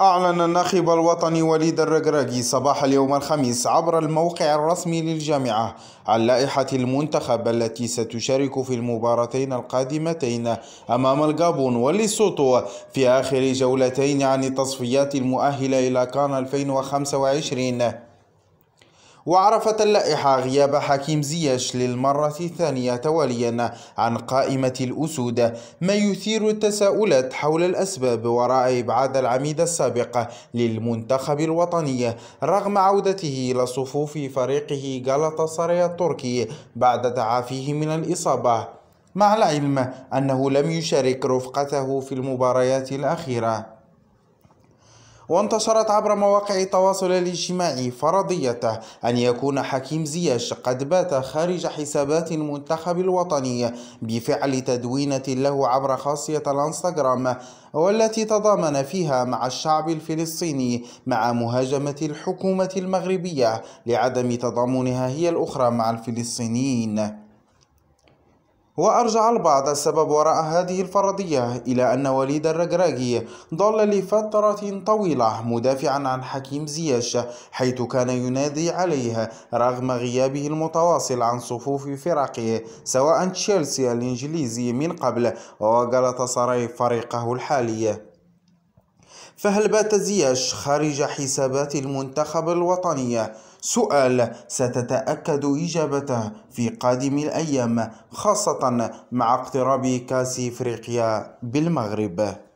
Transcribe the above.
أعلن الناخب الوطني وليد الرقراقي صباح اليوم الخميس عبر الموقع الرسمي للجامعة عن لائحة المنتخب التي ستشارك في المباراتين القادمتين أمام الجابون وليسوتو في آخر جولتين عن التصفيات المؤهلة إلى كان 2025 وعرفت اللائحة غياب حكيم زياش للمرة الثانية تواليا عن قائمة الأسود ما يثير التساؤلات حول الأسباب وراء إبعاد العميد السابق للمنتخب الوطني رغم عودته إلى صفوف فريقه غلطة سراي التركي بعد تعافيه من الإصابة مع العلم أنه لم يشارك رفقته في المباريات الأخيرة وانتشرت عبر مواقع التواصل الاجتماعي فرضيته أن يكون حكيم زياش قد بات خارج حسابات المنتخب الوطني بفعل تدوينة له عبر خاصية الانستغرام والتي تضامن فيها مع الشعب الفلسطيني مع مهاجمة الحكومة المغربية لعدم تضامنها هي الأخرى مع الفلسطينيين وأرجع البعض السبب وراء هذه الفرضية إلى أن وليد الرجراجي ظل لفترة طويلة مدافعا عن حكيم زياش حيث كان ينادي عليه رغم غيابه المتواصل عن صفوف فرقه سواء تشيلسي الإنجليزي من قبل وجلة سراي فريقه الحالي فهل بات زياش خارج حسابات المنتخب الوطني؟ سؤال ستتأكد إجابته في قادم الأيام خاصة مع اقتراب كأس إفريقيا بالمغرب